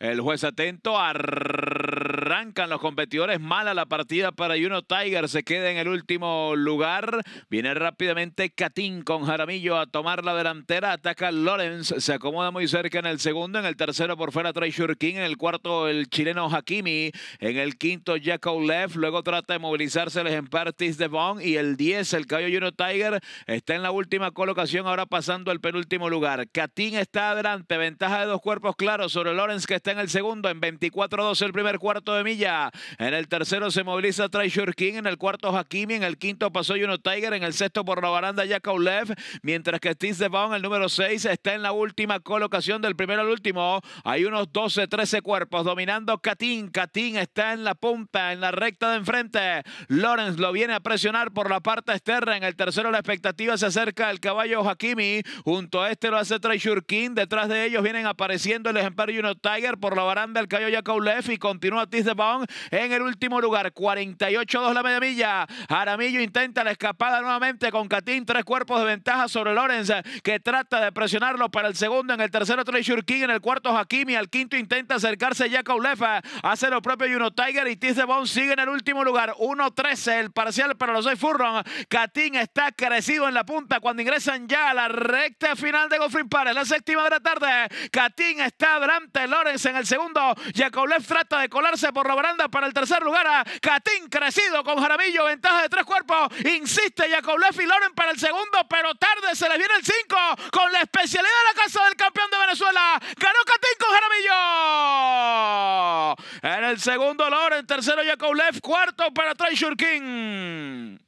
El juez atento, arrancan los competidores, mala la partida para Juno Tiger, se queda en el último lugar, viene rápidamente Catín con Jaramillo a tomar la delantera, ataca Lorenz, se acomoda muy cerca en el segundo, en el tercero por fuera Trey Shurkin, en el cuarto el chileno Hakimi, en el quinto Jacob Leff, luego trata de movilizarse el ejemplar de bond y el 10, el caballo Juno Tiger, está en la última colocación, ahora pasando al penúltimo lugar. Catín está adelante, ventaja de dos cuerpos claros sobre Lorenz que está en el segundo en 24-12 el primer cuarto de milla. En el tercero se moviliza Treasure King, en el cuarto Hakimi, en el quinto pasó Juno Tiger, en el sexto por la baranda O'Lev, mientras que Steve Devon, el número 6, está en la última colocación del primero al último. Hay unos 12, 13 cuerpos dominando Katín. Katín está en la punta, en la recta de enfrente. Lawrence lo viene a presionar por la parte externa. En el tercero la expectativa se acerca al caballo Hakimi. Junto a este lo hace Treasure King. Detrás de ellos vienen apareciendo el ejemplar Juno Tiger por la baranda el Cayo Yacoulef y continúa Tiz de Baón en el último lugar. 48-2 la media milla. Aramillo intenta la escapada nuevamente con Catín. Tres cuerpos de ventaja sobre Lorenz que trata de presionarlo para el segundo. En el tercero Trey Shurkin En el cuarto Hakimi. Al quinto intenta acercarse Yacoulef. Hace lo propio Juno Tiger y Tiz de Baón sigue en el último lugar. 1-13 el parcial para los seis Furron. Catín está crecido en la punta cuando ingresan ya a la recta final de Goffin para En la séptima de la tarde. Catín está delante. Lorenz en el segundo. Yakovlev trata de colarse por la baranda para el tercer lugar. A ah, Catín crecido con Jaramillo, ventaja de tres cuerpos. Insiste Yakovlev y Loren para el segundo, pero tarde se les viene el 5 con la especialidad de la casa del campeón de Venezuela. Ganó Catín con Jaramillo. En el segundo Loren, tercero Yakovlev, cuarto para Trey King.